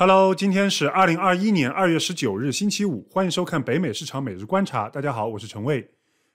Hello，今天是二零二一年二月十九日，星期五，欢迎收看北美市场每日观察。大家好，我是陈卫。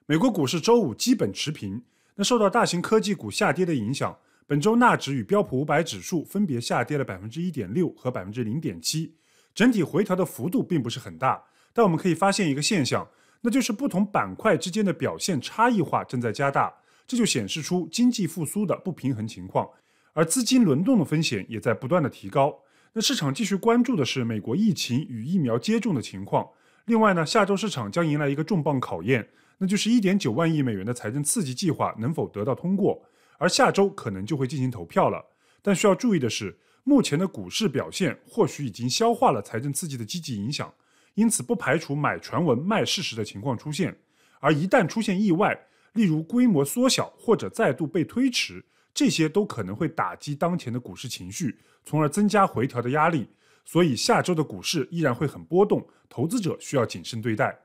美国股市周五基本持平。那受到大型科技股下跌的影响，本周纳指与标普五百指数分别下跌了百分之一点六和百分之零点七，整体回调的幅度并不是很大。但我们可以发现一个现象，那就是不同板块之间的表现差异化正在加大，这就显示出经济复苏的不平衡情况，而资金轮动的风险也在不断的提高。那市场继续关注的是美国疫情与疫苗接种的情况。另外呢，下周市场将迎来一个重磅考验，那就是一点九万亿美元的财政刺激计划能否得到通过，而下周可能就会进行投票了。但需要注意的是，目前的股市表现或许已经消化了财政刺激的积极影响，因此不排除买传闻卖事实的情况出现。而一旦出现意外，例如规模缩小或者再度被推迟。这些都可能会打击当前的股市情绪，从而增加回调的压力。所以，下周的股市依然会很波动，投资者需要谨慎对待。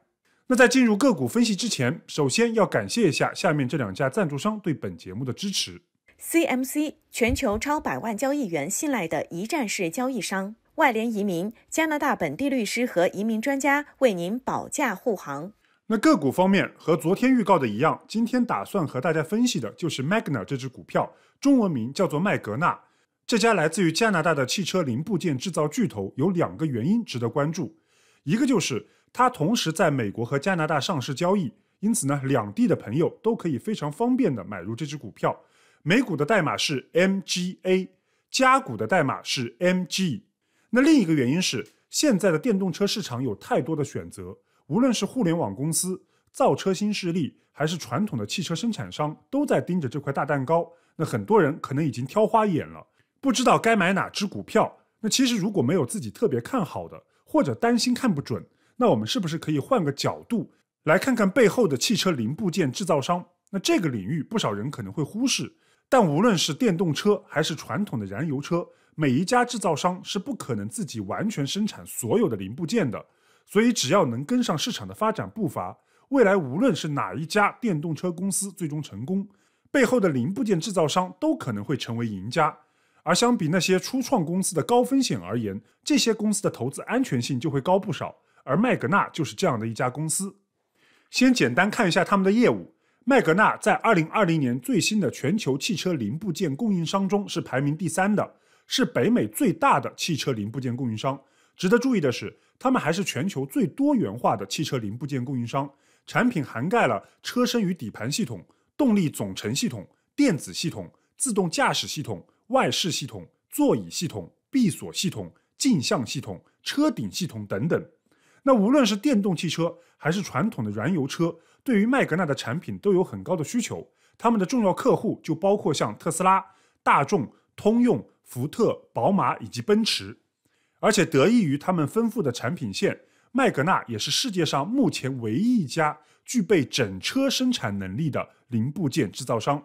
那在进入个股分析之前，首先要感谢一下下面这两家赞助商对本节目的支持：C M C 全球超百万交易员信赖的一站式交易商，外联移民加拿大本地律师和移民专家为您保驾护航。那个股方面和昨天预告的一样，今天打算和大家分析的就是 Magna 这只股票，中文名叫做麦格纳。这家来自于加拿大的汽车零部件制造巨头有两个原因值得关注，一个就是它同时在美国和加拿大上市交易，因此呢，两地的朋友都可以非常方便的买入这只股票。美股的代码是 MGA，加股的代码是 MG。那另一个原因是，现在的电动车市场有太多的选择。无论是互联网公司、造车新势力，还是传统的汽车生产商，都在盯着这块大蛋糕。那很多人可能已经挑花眼了，不知道该买哪只股票。那其实如果没有自己特别看好的，或者担心看不准，那我们是不是可以换个角度来看看背后的汽车零部件制造商？那这个领域不少人可能会忽视，但无论是电动车还是传统的燃油车，每一家制造商是不可能自己完全生产所有的零部件的。所以，只要能跟上市场的发展步伐，未来无论是哪一家电动车公司最终成功，背后的零部件制造商都可能会成为赢家。而相比那些初创公司的高风险而言，这些公司的投资安全性就会高不少。而麦格纳就是这样的一家公司。先简单看一下他们的业务。麦格纳在二零二零年最新的全球汽车零部件供应商中是排名第三的，是北美最大的汽车零部件供应商。值得注意的是，他们还是全球最多元化的汽车零部件供应商，产品涵盖了车身与底盘系统、动力总成系统、电子系统、自动驾驶系统、外饰系统、座椅系统、闭锁系统、镜像系统、车顶系统等等。那无论是电动汽车还是传统的燃油车，对于麦格纳的产品都有很高的需求。他们的重要客户就包括像特斯拉、大众、通用、福特、宝马以及奔驰。而且得益于他们丰富的产品线，麦格纳也是世界上目前唯一一家具备整车生产能力的零部件制造商。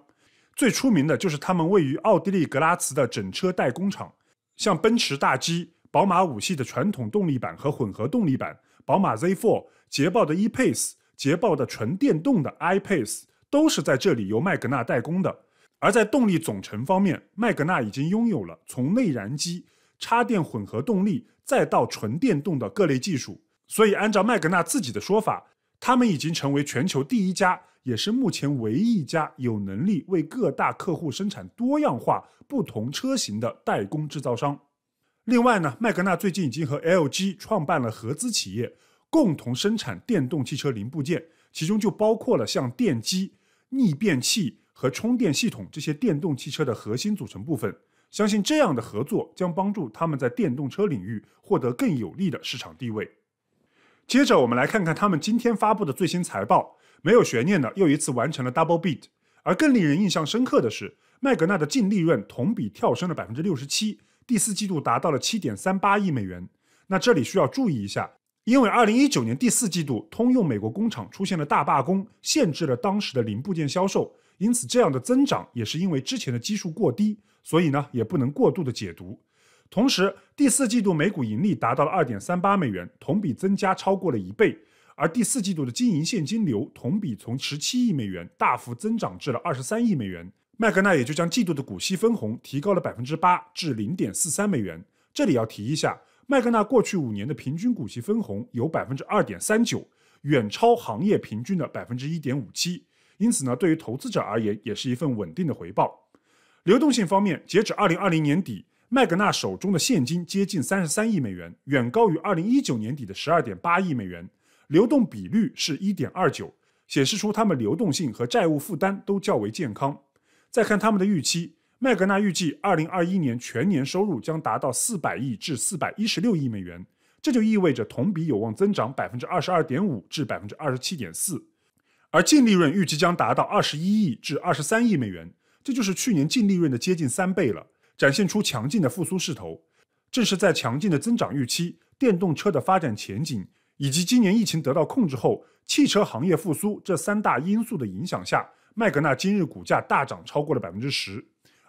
最出名的就是他们位于奥地利格拉茨的整车代工厂，像奔驰大 G、宝马五系的传统动力版和混合动力版、宝马 Z4、捷豹的 E-Pace、捷豹的纯电动的 i-Pace 都是在这里由麦格纳代工的。而在动力总成方面，麦格纳已经拥有了从内燃机。插电混合动力，再到纯电动的各类技术。所以，按照麦格纳自己的说法，他们已经成为全球第一家，也是目前唯一一家有能力为各大客户生产多样化不同车型的代工制造商。另外呢，麦格纳最近已经和 LG 创办了合资企业，共同生产电动汽车零部件，其中就包括了像电机、逆变器和充电系统这些电动汽车的核心组成部分。相信这样的合作将帮助他们在电动车领域获得更有利的市场地位。接着，我们来看看他们今天发布的最新财报，没有悬念的又一次完成了 double beat。而更令人印象深刻的是，麦格纳的净利润同比跳升了百分之六十七，第四季度达到了七点三八亿美元。那这里需要注意一下。因为二零一九年第四季度通用美国工厂出现了大罢工，限制了当时的零部件销售，因此这样的增长也是因为之前的基数过低，所以呢也不能过度的解读。同时，第四季度每股盈利达到了二点三八美元，同比增加超过了一倍，而第四季度的经营现金流同比从十七亿美元大幅增长至了二十三亿美元。麦格纳也就将季度的股息分红提高了百分之八至零点四三美元。这里要提一下。麦格纳过去五年的平均股息分红有百分之二点三九，远超行业平均的百分之一点五七，因此呢，对于投资者而言也是一份稳定的回报。流动性方面，截止二零二零年底，麦格纳手中的现金接近三十三亿美元，远高于二零一九年底的十二点八亿美元，流动比率是一点二九，显示出他们流动性和债务负担都较为健康。再看他们的预期。麦格纳预计，二零二一年全年收入将达到四百亿至四百一十六亿美元，这就意味着同比有望增长百分之二十二点五至百分之二十七点四，而净利润预计将达到二十一亿至二十三亿美元，这就是去年净利润的接近三倍了，展现出强劲的复苏势头。正是在强劲的增长预期、电动车的发展前景以及今年疫情得到控制后，汽车行业复苏这三大因素的影响下，麦格纳今日股价大涨超过了百分之十。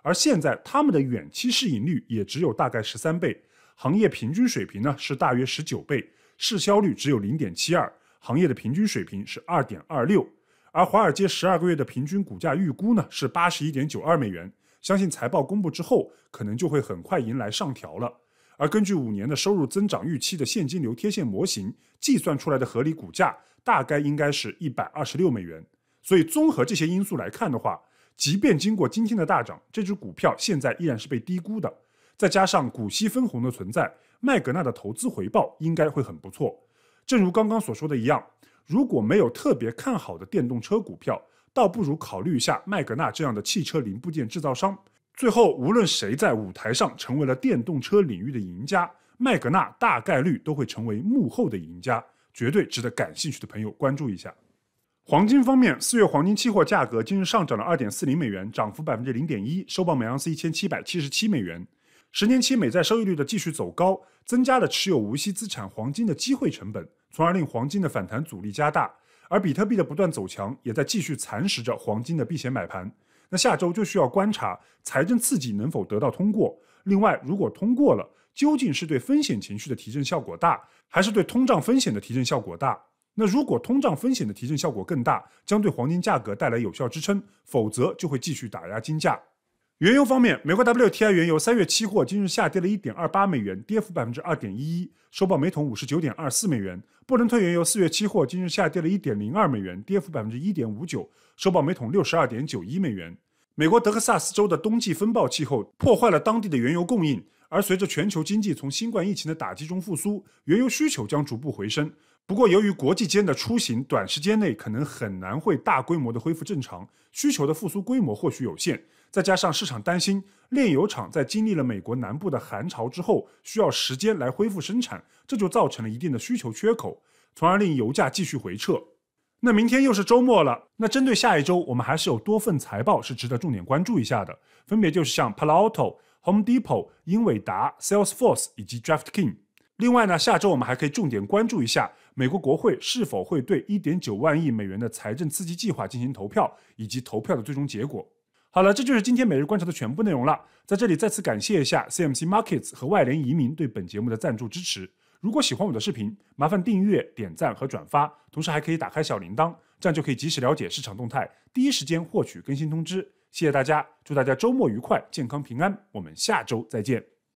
而现在，他们的远期市盈率也只有大概十三倍，行业平均水平呢是大约十九倍，市销率只有零点七二，行业的平均水平是二点二六，而华尔街十二个月的平均股价预估呢是八十一点九二美元，相信财报公布之后，可能就会很快迎来上调了。而根据五年的收入增长预期的现金流贴现模型计算出来的合理股价，大概应该是一百二十六美元。所以综合这些因素来看的话。即便经过今天的大涨，这只股票现在依然是被低估的。再加上股息分红的存在，麦格纳的投资回报应该会很不错。正如刚刚所说的一样，如果没有特别看好的电动车股票，倒不如考虑一下麦格纳这样的汽车零部件制造商。最后，无论谁在舞台上成为了电动车领域的赢家，麦格纳大概率都会成为幕后的赢家，绝对值得感兴趣的朋友关注一下。黄金方面，四月黄金期货价格今日上涨了二点四零美元，涨幅百分之零点一，收报每盎司一千七百七十七美元。十年期美债收益率的继续走高，增加了持有无息资产黄金的机会成本，从而令黄金的反弹阻力加大。而比特币的不断走强，也在继续蚕食着黄金的避险买盘。那下周就需要观察财政刺激能否得到通过。另外，如果通过了，究竟是对风险情绪的提振效果大，还是对通胀风险的提振效果大？那如果通胀风险的提振效果更大，将对黄金价格带来有效支撑；否则就会继续打压金价。原油方面，美国 WTI 原油三月期货今日下跌了一点二八美元，跌幅百分之二点一一，收报每桶五十九点二四美元。布伦特原油四月期货今日下跌了一点零二美元，跌幅百分之一点五九，收报每桶六十二点九一美元。美国德克萨斯州的冬季风暴气候破坏了当地的原油供应，而随着全球经济从新冠疫情的打击中复苏，原油需求将逐步回升。不过，由于国际间的出行，短时间内可能很难会大规模的恢复正常需求的复苏规模或许有限。再加上市场担心炼油厂在经历了美国南部的寒潮之后，需要时间来恢复生产，这就造成了一定的需求缺口，从而令油价继续回撤。那明天又是周末了，那针对下一周，我们还是有多份财报是值得重点关注一下的，分别就是像 Palo Alto、Home Depot、英伟达、Salesforce 以及 DraftKings。另外呢，下周我们还可以重点关注一下。美国国会是否会对1.9万亿美元的财政刺激计划进行投票，以及投票的最终结果？好了，这就是今天每日观察的全部内容了。在这里再次感谢一下 C M C Markets 和外联移民对本节目的赞助支持。如果喜欢我的视频，麻烦订阅、点赞和转发，同时还可以打开小铃铛，这样就可以及时了解市场动态，第一时间获取更新通知。谢谢大家，祝大家周末愉快、健康平安。我们下周再见。